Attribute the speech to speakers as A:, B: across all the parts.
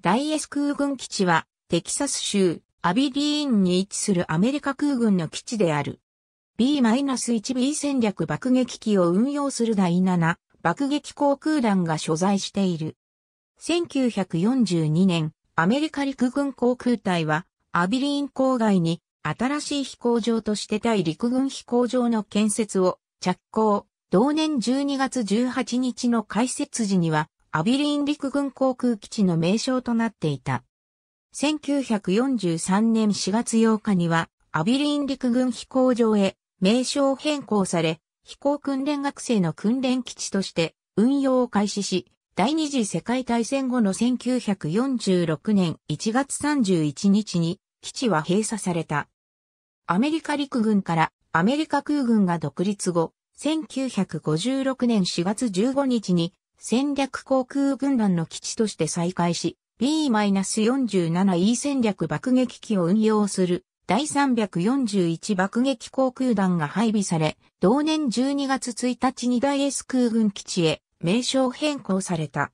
A: 大エス空軍基地は、テキサス州、アビディーンに位置するアメリカ空軍の基地である。B-1B 戦略爆撃機を運用する第7爆撃航空団が所在している。1942年、アメリカ陸軍航空隊は、アビリーン郊外に新しい飛行場として対陸軍飛行場の建設を着工。同年12月18日の開設時には、アビリン陸軍航空基地の名称となっていた。1943年4月8日には、アビリン陸軍飛行場へ名称変更され、飛行訓練学生の訓練基地として運用を開始し、第二次世界大戦後の1946年1月31日に基地は閉鎖された。アメリカ陸軍からアメリカ空軍が独立後、1956年4月15日に戦略航空軍団の基地として再開し、B-47E 戦略爆撃機を運用する第341爆撃航空団が配備され、同年12月1日に第 S 空軍基地へ名称変更された。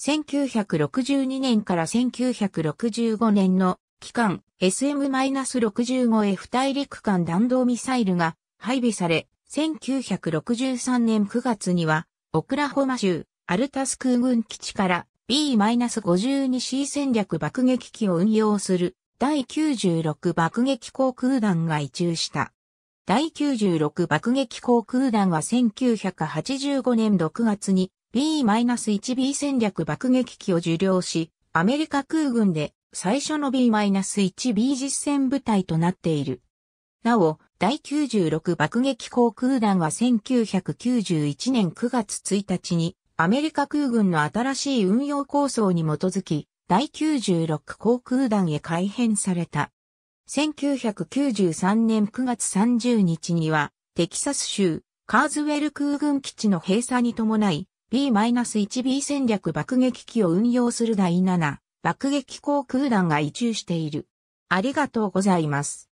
A: 1962年から1965年の期間 SM-65F 大陸間弾道ミサイルが配備され、1963年9月にはオクラホマ州、アルタス空軍基地から B-52C 戦略爆撃機を運用する第96爆撃航空団が移住した。第96爆撃航空団は1985年6月に B-1B 戦略爆撃機を受領し、アメリカ空軍で最初の B-1B 実戦部隊となっている。なお、第96爆撃航空団は1991年9月1日にアメリカ空軍の新しい運用構想に基づき第96航空団へ改編された。1993年9月30日にはテキサス州カーズウェル空軍基地の閉鎖に伴い B-1B 戦略爆撃機を運用する第7爆撃航空団が移住している。ありがとうございます。